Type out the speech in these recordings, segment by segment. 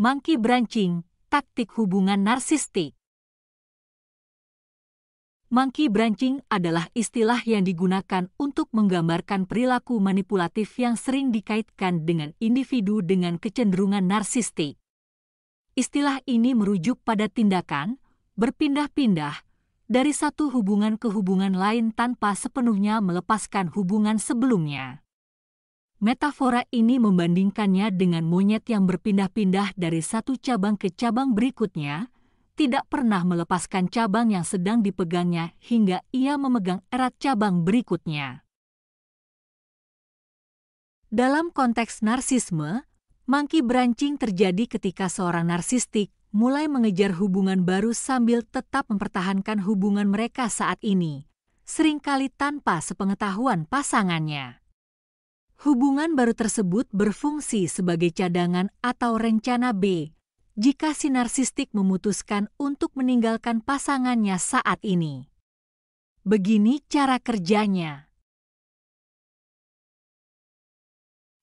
monkey branching, taktik hubungan narsistik. Monkey branching adalah istilah yang digunakan untuk menggambarkan perilaku manipulatif yang sering dikaitkan dengan individu dengan kecenderungan narsistik. Istilah ini merujuk pada tindakan berpindah-pindah dari satu hubungan ke hubungan lain tanpa sepenuhnya melepaskan hubungan sebelumnya. Metafora ini membandingkannya dengan monyet yang berpindah-pindah dari satu cabang ke cabang berikutnya, tidak pernah melepaskan cabang yang sedang dipegangnya hingga ia memegang erat cabang berikutnya. Dalam konteks narsisme, monkey berancing terjadi ketika seorang narsistik mulai mengejar hubungan baru sambil tetap mempertahankan hubungan mereka saat ini, seringkali tanpa sepengetahuan pasangannya. Hubungan baru tersebut berfungsi sebagai cadangan atau rencana B jika si narsistik memutuskan untuk meninggalkan pasangannya saat ini. Begini cara kerjanya.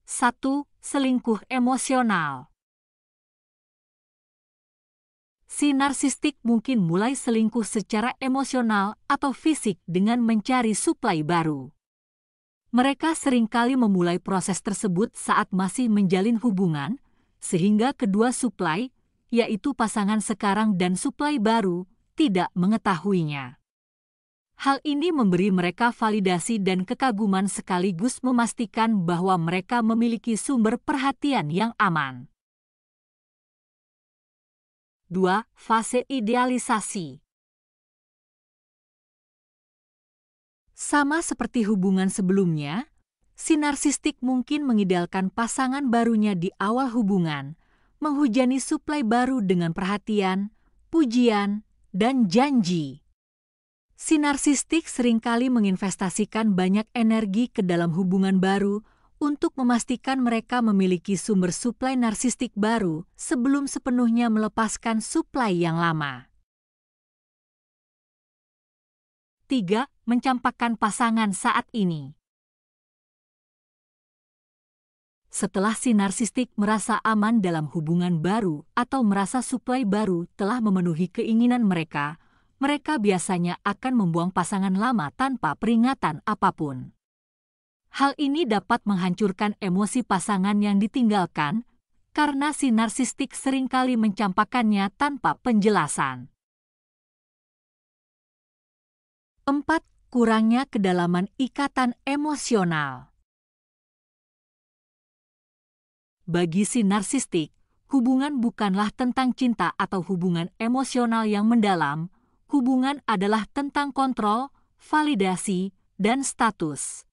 1. Selingkuh emosional si narsistik mungkin mulai selingkuh secara emosional atau fisik dengan mencari suplai baru. Mereka seringkali memulai proses tersebut saat masih menjalin hubungan, sehingga kedua suplai, yaitu pasangan sekarang dan suplai baru, tidak mengetahuinya. Hal ini memberi mereka validasi dan kekaguman sekaligus memastikan bahwa mereka memiliki sumber perhatian yang aman. 2. Fase idealisasi Sama seperti hubungan sebelumnya, si narsistik mungkin mengidalkan pasangan barunya di awal hubungan, menghujani suplai baru dengan perhatian, pujian, dan janji. Si narsistik seringkali menginvestasikan banyak energi ke dalam hubungan baru untuk memastikan mereka memiliki sumber suplai narsistik baru sebelum sepenuhnya melepaskan suplai yang lama. 3. Mencampakkan pasangan saat ini. Setelah si narsistik merasa aman dalam hubungan baru atau merasa suplai baru telah memenuhi keinginan mereka, mereka biasanya akan membuang pasangan lama tanpa peringatan apapun. Hal ini dapat menghancurkan emosi pasangan yang ditinggalkan, karena si narsistik seringkali mencampakannya tanpa penjelasan. 4. Kurangnya kedalaman ikatan emosional. Bagi si narsistik, hubungan bukanlah tentang cinta atau hubungan emosional yang mendalam. Hubungan adalah tentang kontrol, validasi, dan status.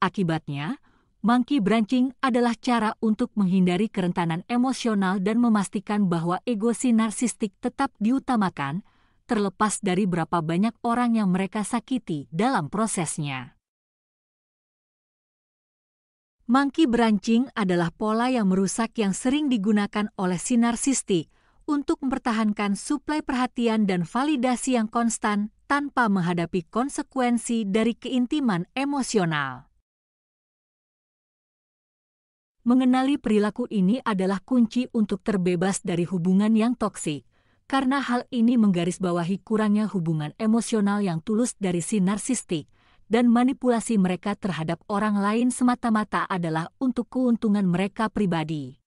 Akibatnya, monkey branching adalah cara untuk menghindari kerentanan emosional dan memastikan bahwa ego si narsistik tetap diutamakan – terlepas dari berapa banyak orang yang mereka sakiti dalam prosesnya. Mangki berancing adalah pola yang merusak yang sering digunakan oleh sinarsistik untuk mempertahankan suplai perhatian dan validasi yang konstan tanpa menghadapi konsekuensi dari keintiman emosional. Mengenali perilaku ini adalah kunci untuk terbebas dari hubungan yang toksik karena hal ini menggarisbawahi kurangnya hubungan emosional yang tulus dari si narsistik, dan manipulasi mereka terhadap orang lain semata-mata adalah untuk keuntungan mereka pribadi.